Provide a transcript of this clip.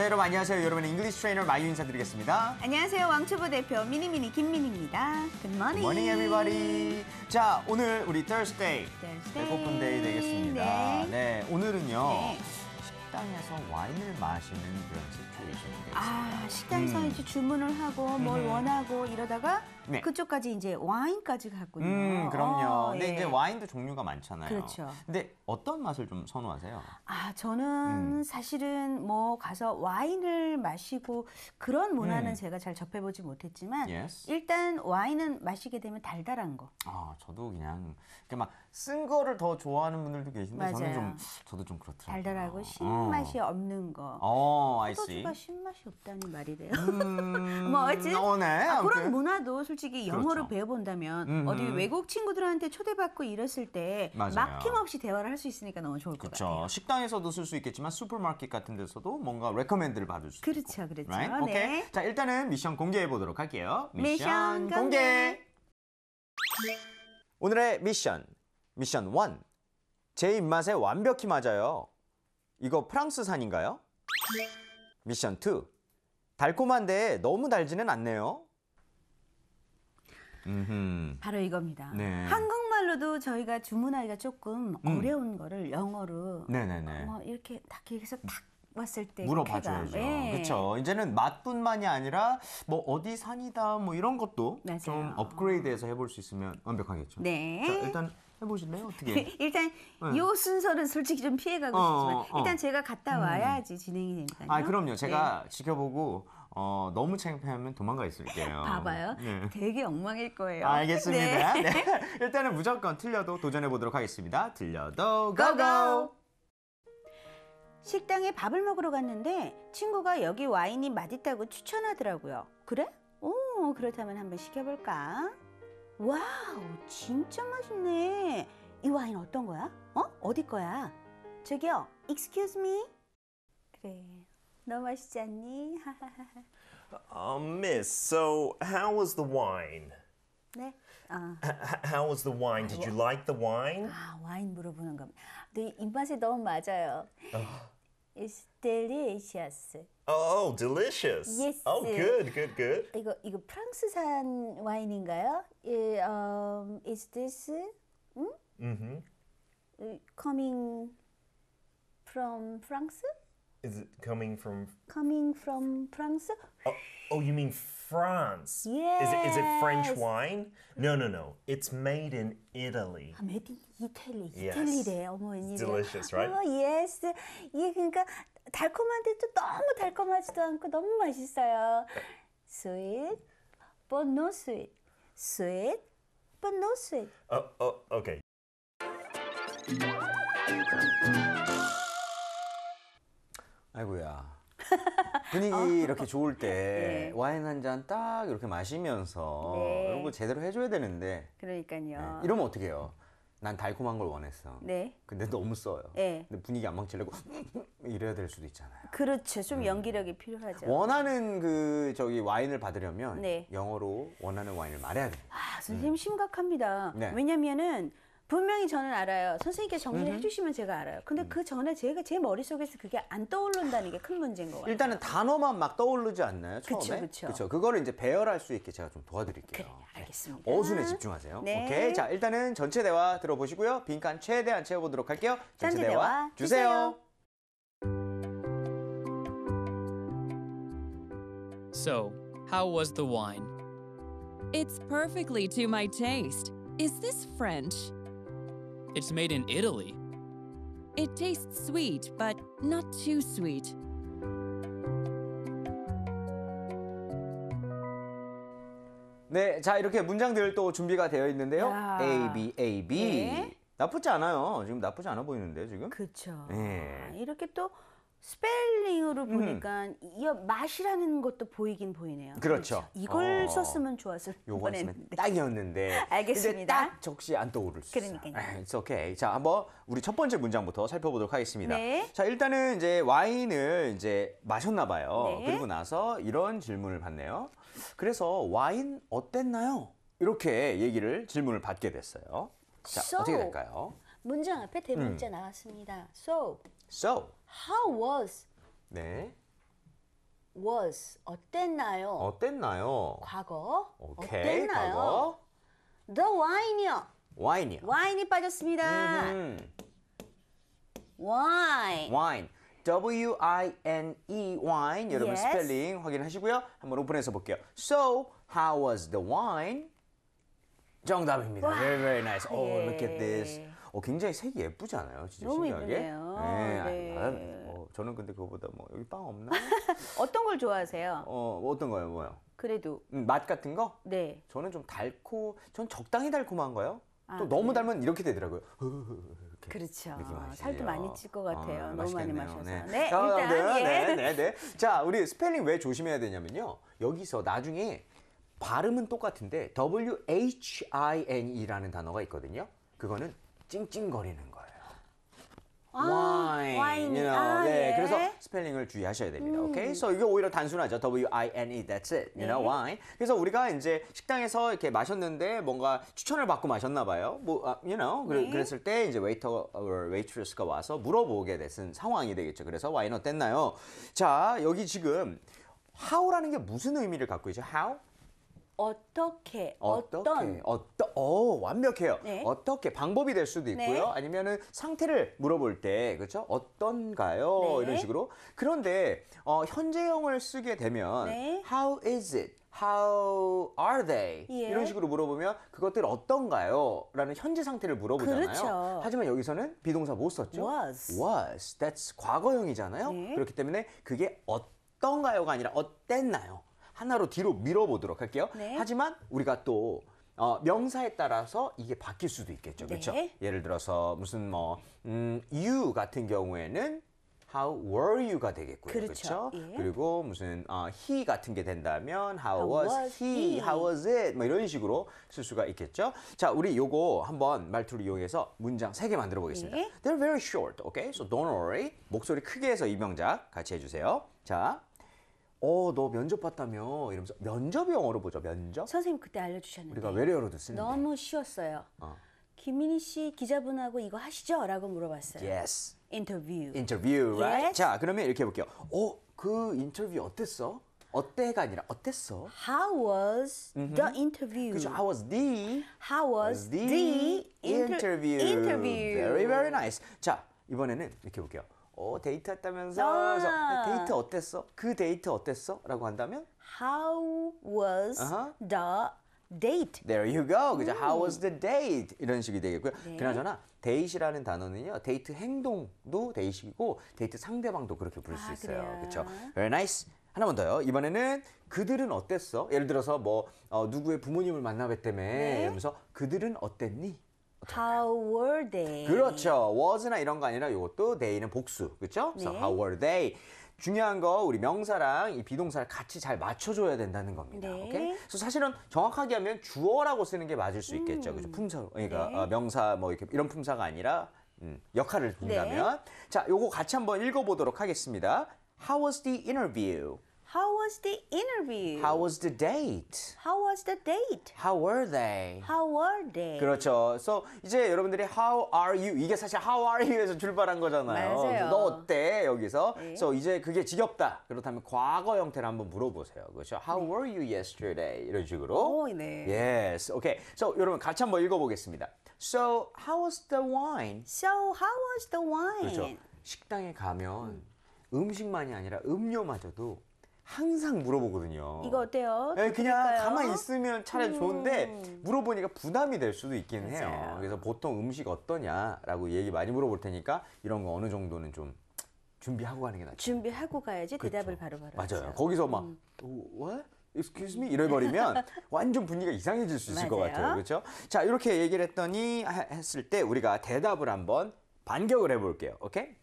자, 여러분 안녕하세요. 여러분의 잉글리시 트레이너 마유 인사드리겠습니다. 안녕하세요. 왕초보 대표 미니미니 김민입니다. Good m o r n 리 n g 자, 오늘 우리 Thursday. Thursday. 배고픈 데이 되겠습니다. 네, 네 오늘은요. 네. 식당에서 와인을 마시는 그런 시츄에이션이 되겠습니다. 아, 식당에서 음. 이제 주문을 하고 뭘 음. 원하고 이러다가 네. 그쪽까지 이제 와인까지 갔군요. 음, 그럼요. 어, 근데 예. 이제 와인도 종류가 많잖아요. 그렇죠. 근데 어떤 맛을 좀 선호하세요? 아, 저는 음. 사실은 뭐 가서 와인을 마시고 그런 문화는 음. 제가 잘 접해보지 못했지만 yes. 일단 와인은 마시게 되면 달달한 거. 아, 저도 그냥 그러니까 막쓴 거를 더 좋아하는 분들도 계신데 맞아요. 저는 좀 저도 좀 그렇더라고요. 달달하고 어. 신맛이 어. 없는 거. 어, 아이주가 신맛이 없다는 말이래요. 음... 뭐 어쨌든 어, 네. 아, 그런 문화도 솔직히 영어로 그렇죠. 배워본다면 음 어디 음. 외국 친구들한테 초대받고 이랬을 때 맞아요. 막힘없이 대화를 할 수 있으니까 너무 좋을 것 그렇죠. 같아요. 식당에서도 쓸 수 있겠지만 슈퍼마켓 같은 데서도 뭔가 레커멘드를 받을 수 그렇죠, 있고. 그렇죠. Right? 네. 오케이. 자, 일단은 미션 공개해 보도록 할게요. 미션, 미션 공개. 공개. 오늘의 미션. 미션 1. 제 입맛에 완벽히 맞아요. 이거 프랑스산인가요? 미션 2. 달콤한데 너무 달지는 않네요. 음흠. 바로 이겁니다. 네. 한국말로도 저희가 주문하기가 조금 음. 어려운 거를 영어로 네네네. 뭐 이렇게 딱 계속 딱 왔을 때 물어봐줘야죠. 네. 그렇죠. 이제는 맛뿐만이 아니라 뭐 어디 산이다 뭐 이런 것도 맞아요. 좀 업그레이드해서 해볼 수 있으면 완벽하겠죠. 네. 자, 일단 해보실래요? 어떻게? 일단 네. 요 순서는 솔직히 좀 피해가고 어, 싶지만 어, 어. 일단 제가 갔다 음. 와야지 음. 진행이 되니까요. 아 그럼요. 제가 네. 지켜보고 어, 너무 창피하면 도망가 있을게요. 봐봐요. 네. 되게 엉망일 거예요. 알겠습니다. 네. 네. 일단은 무조건 틀려도 도전해 보도록 하겠습니다. 들려도 고고! 식당에 밥을 먹으러 갔는데 친구가 여기 와인이 맛있다고 추천하더라고요. 그래? 오, 그렇다면 한번 시켜볼까? 와우, 진짜 맛있네. 이 와인 어떤 거야? 어? 어디 거야? 저기요, excuse me? 그래, 너무 맛있지 oh, miss, so how was the wine? 네. 아. How was the wine? Did you like the wine? 아, 와인 물어보는 겁니다. 네, 입맛에 너무 맞아요. It's delicious. Oh, oh, delicious. Yes. Oh, good, good, good. 이거 이거 프랑스산 와인인가요? 예, um, is this um, mm Mm-hmm. coming from France? Is it coming from? Coming from France. Oh, oh you mean France? Yeah. Is it, is it French wine? No, no, no. It's made in Italy. Ah, made in Italy. Yes. 이탈리래, Delicious, right? Oh, yes. 이게 그러니까 달콤한데도 너무 달콤하지도 않고 너무 맛있어요. Sweet, but no sweet. Sweet, but no sweet. Oh, oh, okay. 아이고야. 분위기 어. 이렇게 좋을 때 네. 와인 한 잔 딱 이렇게 마시면서 네. 이런 거 제대로 해줘야 되는데. 그러니까요. 네. 이러면 어떻게 해요? 난 달콤한 걸 원했어. 네. 근데 너무 써요. 네. 근데 분위기 안 망치려고 이래야 될 수도 있잖아요. 그렇죠. 좀 음. 연기력이 필요하죠. 원하는 그 저기 와인을 받으려면 네. 영어로 원하는 와인을 말해야 돼요. 아, 선생님 음. 심각합니다. 네. 왜냐면은 분명히 저는 알아요. 선생님께서 정리를 해주시면 제가 알아요. 근데 음. 그 전에 제가 제 머릿속에서 그게 안 떠오른다는 게 큰 문제인 것 같아요. 일단은 단어만 막 떠오르지 않나요? 그쵸, 처음에? 그쵸. 그쵸. 그거를 이제 배열할 수 있게 제가 좀 도와드릴게요. 그래 네. 알겠습니다. 어순에 집중하세요. 네. 오케이. 자, 일단은 전체 대화 들어보시고요. 빈칸 최대한 채워보도록 할게요. 전체, 전체 대화, 대화 주세요. 주세요. So, how was the wine? It's perfectly to my taste. Is this French? It's made in Italy. It tastes sweet, but not too sweet. 네, 자 이렇게 문장들 또 준비가 되어 있는데요. 야. A B A B 네. 나쁘지 않아요. 지금 나쁘지 않아 보이는데 지금. 그렇죠. 네. 이렇게 또 스펠링으로 음. 보니까 이 맛이라는 것도 보이긴 보이네요. 그렇죠. 그렇죠. 이걸 어. 썼으면 좋았을 요 뻔했는데. 딱이었는데. 알겠습니다. 이제 딱 적시 안 떠오를 수 있어요. 그러니까요. 아, it's okay. 자, 한번 우리 첫 번째 문장부터 살펴보도록 하겠습니다. 네. 자, 일단은 이제 와인을 이제 마셨나 봐요. 네. 그리고 나서 이런 질문을 받네요. 그래서 와인 어땠나요? 이렇게 얘기를 질문을 받게 됐어요. 자, So. 어떻게 될까요? 문장 앞에 대문자 음. 나왔습니다. So So, How was? 네. was 어땠나요? 어땠나요? 과거 오케이, 어땠나요? 과거. The wine요. Wine요. Wine이 빠졌습니다. 음. wine. wine. W-I-N-E wine 여러분 Yes. 스펠링 확인하시고요. 한번 오픈해서 볼게요. So how was the wine? 정답입니다. Very very nice. Oh look at this. 어, 굉장히 색이 예쁘지 않아요? 진짜 너무 신기하게? 예쁘네요. 네. 네. 아니, 뭐, 저는 근데 그거보다 뭐 여기 빵 없나? 어떤 걸 좋아하세요? 어, 뭐 어떤 거요? 뭐요? 그래도 음, 맛 같은 거? 네. 저는 좀 달코, 전 적당히 달콤한 거요. 아, 또 너무 네. 달면 이렇게 되더라고요. 이렇게 그렇죠. 살도 많이 찔것 아, 같아요. 아, 너무 맛있겠네요. 많이 마셔서. 네, 네 아, 일단 네, 예. 네, 네, 네. 자, 우리 스펠링 왜 조심해야 되냐면요. 여기서 나중에 발음은 똑같은데 W H I N E라는 단어가 있거든요. 그거는 찡찡거리는 거예요. 아, wine, wine. You know? 아, 네, 예. 그래서 스펠링을 주의하셔야 됩니다. 음. 오케이, so 이게 오히려 단순하죠. W I N E, that's it. You know, 예. wine. 그래서 우리가 이제 식당에서 이렇게 마셨는데 뭔가 추천을 받고 마셨나 봐요. 뭐, 아, you know, 네. 그, 랬을때 이제 웨이터, 웨이트리스가 와서 물어보게 됐은 상황이 되겠죠. 그래서 와인 어땠나요? 자, 여기 지금 how라는 게 무슨 의미를 갖고 있죠? How? 어떻게, 어떻게 어떤 어 완벽해요. 네. 어떻게 방법이 될 수도 네. 있고요. 네. 아니면은 상태를 물어볼 때 그렇죠? 어떤가요? 네. 이런 식으로. 그런데 어, 현재형을 쓰게 되면 네. how is it? How are they? 예. 이런 식으로 물어보면 그것들 어떤가요? 라는 현재 상태를 물어보잖아요. 그렇죠. 하지만 여기서는 비동사 못 썼죠. was. was. That's 과거형이잖아요. 네. 그렇기 때문에 그게 어떤가요가 아니라 어땠나요? 하나로 뒤로 밀어보도록 할게요. 네. 하지만 우리가 또 어, 명사에 따라서 이게 바뀔 수도 있겠죠. 그렇죠? 예를 들어서 무슨 뭐 음, you 같은 경우에는 how were you가 되겠고요. 그렇죠. 그렇죠? 예. 그리고 무슨 어, he 같은 게 된다면 how, how was, was he, he, how was it 뭐 이런 식으로 쓸 수가 있겠죠. 자, 우리 요거 한번 말투를 이용해서 문장 세 개 만들어 보겠습니다. 예. They're very short. Okay? So don't worry. 목소리 크게 해서 이 명작 같이 해 주세요. 자. 어, 너 면접 봤다며? 이러면서 면접 영어로 보죠. 면접. 선생님 그때 알려주셨는데 우리가 외래어로도 쓰는데. 너무 쉬웠어요. 어. 김민희 씨 기자분하고 이거 하시죠?라고 물어봤어요. Yes. 인터뷰. 인터뷰, right? Yes. 자, 그러면 이렇게 해볼게요. 어, 그 인터뷰 어땠어? 어때가 아니라 어땠어? How was the interview? 그죠. How was the How was the, interview? interview? Very very nice. 자, 이번에는 이렇게 볼게요. 어, 데이트했다면서? 아. 그래서 데이트 어땠어? 그 데이트 어땠어? 라고 한다면 How was uh-huh. the date? There you go. 그죠? How was the 음. date? 이런 식이 되겠고요. 네. 그나저나 데이트라는 단어는요. 데이트 행동도 데이식이고 데이트 상대방도 그렇게 부를 아, 수 있어요. 그렇죠? Very nice. 하나만 더요. 이번에는 그들은 어땠어? 예를 들어서 뭐 어, 누구의 부모님을 만나 뵀다며 네. 이러면서 그들은 어땠니? How were they? 그렇죠. was나 이런 거 아니라 이것도 they는 복수. 그렇죠? 그래서 네. how were they? 중요한 거 우리 명사랑 이 비동사를 같이 잘 맞춰줘야 된다는 겁니다. 네. 오케이? 그래서 사실은 정확하게 하면 주어라고 쓰는 게 맞을 수 있겠죠. 음. 그죠? 품사, 그러니까 네. 어, 명사 뭐 이렇게 이런 품사가 아니라 음, 역할을 본다면 네. 자, 요거 같이 한번 읽어보도록 하겠습니다. How was the interview? How was the interview? How was the date? How was the date? How were they? How were they? 그렇죠. So 이제 여러분들이 how are you 이게 사실 how are you에서 출발한 거잖아요. 맞아요. 너 어때? 여기서. 네. So 이제 그게 지겹다. 그렇다면 과거 형태를 한번 물어보세요. 그렇죠. How 네. were you yesterday? 이런 식으로. 오, 네. Yes. Okay. So 여러분 같이 한번 읽어보겠습니다. So how was the wine? So how was the wine? 그렇죠. 식당에 가면 음. 음식만이 아니라 음료마저도 항상 물어보거든요. 이거 어때요? 네, 그냥 가만히 있으면 차라리 음. 좋은데 물어보니까 부담이 될 수도 있긴 맞아요. 해요. 그래서 보통 음식 어떠냐라고 얘기 많이 물어볼 테니까 이런 거 어느 정도는 좀 준비하고 가는 게 낫죠. 준비하고 가야지 그렇죠. 대답을 바로바로. 맞아요. 하죠. 거기서 막 음. w Excuse me? 이래버리면 완전 분위기가 이상해질 수 있을 맞아요. 것 같아요. 그렇죠? 자, 이렇게 얘기를 했더니 했을 때 우리가 대답을 한번 반격을 해볼게요. 오케이?